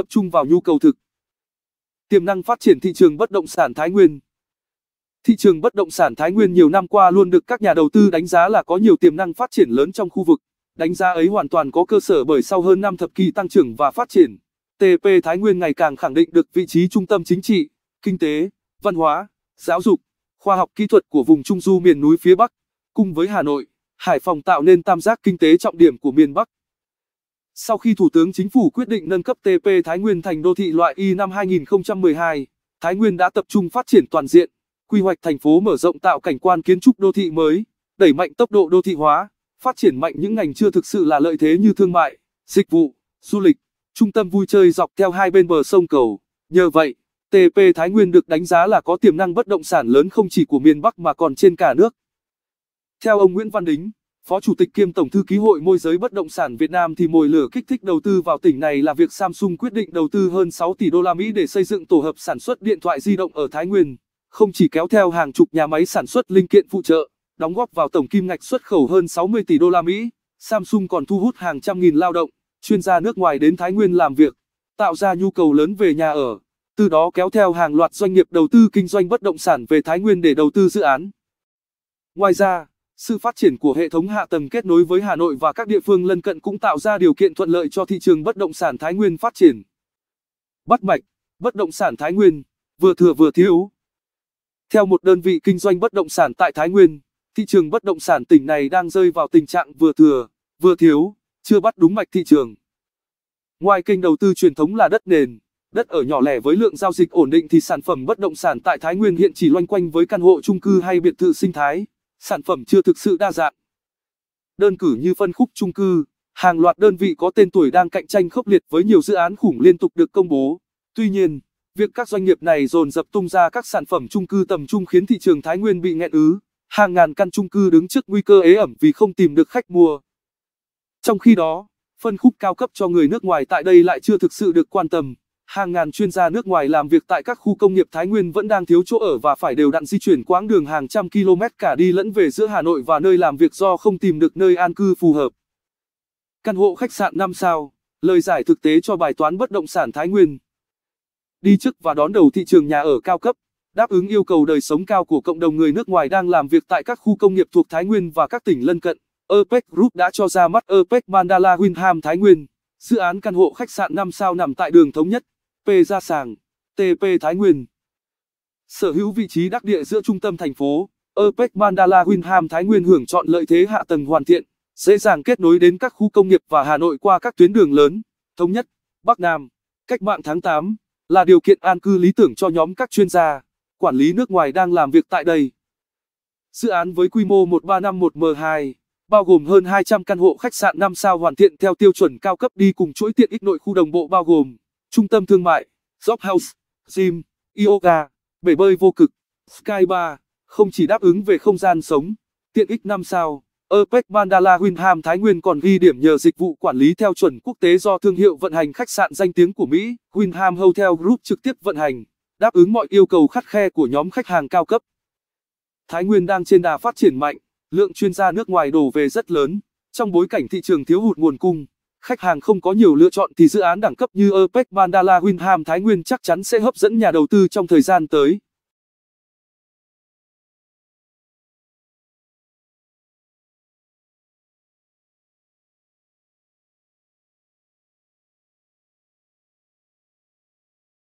tập trung vào nhu cầu thực. Tiềm năng phát triển thị trường bất động sản Thái Nguyên Thị trường bất động sản Thái Nguyên nhiều năm qua luôn được các nhà đầu tư đánh giá là có nhiều tiềm năng phát triển lớn trong khu vực. Đánh giá ấy hoàn toàn có cơ sở bởi sau hơn năm thập kỷ tăng trưởng và phát triển, TP Thái Nguyên ngày càng khẳng định được vị trí trung tâm chính trị, kinh tế, văn hóa, giáo dục, khoa học kỹ thuật của vùng Trung Du miền núi phía Bắc, cùng với Hà Nội, Hải Phòng tạo nên tam giác kinh tế trọng điểm của miền Bắc. Sau khi Thủ tướng Chính phủ quyết định nâng cấp TP Thái Nguyên thành đô thị loại Y năm 2012, Thái Nguyên đã tập trung phát triển toàn diện, quy hoạch thành phố mở rộng tạo cảnh quan kiến trúc đô thị mới, đẩy mạnh tốc độ đô thị hóa, phát triển mạnh những ngành chưa thực sự là lợi thế như thương mại, dịch vụ, du lịch, trung tâm vui chơi dọc theo hai bên bờ sông cầu. Nhờ vậy, TP Thái Nguyên được đánh giá là có tiềm năng bất động sản lớn không chỉ của miền Bắc mà còn trên cả nước. Theo ông Nguyễn Văn Đính, Phó Chủ tịch kiêm Tổng thư ký Hội Môi giới Bất động sản Việt Nam thì mồi lửa kích thích đầu tư vào tỉnh này là việc Samsung quyết định đầu tư hơn 6 tỷ đô la Mỹ để xây dựng tổ hợp sản xuất điện thoại di động ở Thái Nguyên, không chỉ kéo theo hàng chục nhà máy sản xuất linh kiện phụ trợ, đóng góp vào tổng kim ngạch xuất khẩu hơn 60 tỷ đô la Mỹ, Samsung còn thu hút hàng trăm nghìn lao động, chuyên gia nước ngoài đến Thái Nguyên làm việc, tạo ra nhu cầu lớn về nhà ở, từ đó kéo theo hàng loạt doanh nghiệp đầu tư kinh doanh bất động sản về Thái Nguyên để đầu tư dự án. Ngoài ra, sự phát triển của hệ thống hạ tầng kết nối với Hà Nội và các địa phương lân cận cũng tạo ra điều kiện thuận lợi cho thị trường bất động sản Thái Nguyên phát triển. Bắt mạch, bất động sản Thái Nguyên, vừa thừa vừa thiếu. Theo một đơn vị kinh doanh bất động sản tại Thái Nguyên, thị trường bất động sản tỉnh này đang rơi vào tình trạng vừa thừa, vừa thiếu, chưa bắt đúng mạch thị trường. Ngoài kênh đầu tư truyền thống là đất nền, đất ở nhỏ lẻ với lượng giao dịch ổn định thì sản phẩm bất động sản tại Thái Nguyên hiện chỉ loanh quanh với căn hộ chung cư hay biệt thự sinh thái sản phẩm chưa thực sự đa dạng. Đơn cử như phân khúc chung cư, hàng loạt đơn vị có tên tuổi đang cạnh tranh khốc liệt với nhiều dự án khủng liên tục được công bố. Tuy nhiên, việc các doanh nghiệp này dồn dập tung ra các sản phẩm chung cư tầm trung khiến thị trường Thái Nguyên bị nghẹn ứ, hàng ngàn căn chung cư đứng trước nguy cơ ế ẩm vì không tìm được khách mua. Trong khi đó, phân khúc cao cấp cho người nước ngoài tại đây lại chưa thực sự được quan tâm hàng ngàn chuyên gia nước ngoài làm việc tại các khu công nghiệp Thái Nguyên vẫn đang thiếu chỗ ở và phải đều đặn di chuyển quãng đường hàng trăm km cả đi lẫn về giữa Hà Nội và nơi làm việc do không tìm được nơi an cư phù hợp. Căn hộ khách sạn 5 sao, lời giải thực tế cho bài toán bất động sản Thái Nguyên. Đi trước và đón đầu thị trường nhà ở cao cấp, đáp ứng yêu cầu đời sống cao của cộng đồng người nước ngoài đang làm việc tại các khu công nghiệp thuộc Thái Nguyên và các tỉnh lân cận. OPEC Group đã cho ra mắt OPEC Mandala Winham Thái Nguyên, dự án căn hộ khách sạn 5 sao nằm tại đường Thống Nhất, P Gia Sàng, TP Thái Nguyên. Sở hữu vị trí đắc địa giữa trung tâm thành phố, Apec Mandala Winham Thái Nguyên hưởng chọn lợi thế hạ tầng hoàn thiện, dễ dàng kết nối đến các khu công nghiệp và Hà Nội qua các tuyến đường lớn, thống nhất, Bắc Nam, cách mạng tháng 8 là điều kiện an cư lý tưởng cho nhóm các chuyên gia, quản lý nước ngoài đang làm việc tại đây. Dự án với quy mô 1351M2, bao gồm hơn 200 căn hộ khách sạn 5 sao hoàn thiện theo tiêu chuẩn cao cấp đi cùng chuỗi tiện ích nội khu đồng bộ bao gồm trung tâm thương mại, job house, gym, yoga, bể bơi vô cực, sky bar, không chỉ đáp ứng về không gian sống, tiện ích 5 sao. Apex Mandala Winham Thái Nguyên còn ghi điểm nhờ dịch vụ quản lý theo chuẩn quốc tế do thương hiệu vận hành khách sạn danh tiếng của Mỹ, Winham Hotel Group trực tiếp vận hành, đáp ứng mọi yêu cầu khắt khe của nhóm khách hàng cao cấp. Thái Nguyên đang trên đà phát triển mạnh, lượng chuyên gia nước ngoài đổ về rất lớn, trong bối cảnh thị trường thiếu hụt nguồn cung khách hàng không có nhiều lựa chọn thì dự án đẳng cấp như Apex Mandala Winham Thái Nguyên chắc chắn sẽ hấp dẫn nhà đầu tư trong thời gian tới.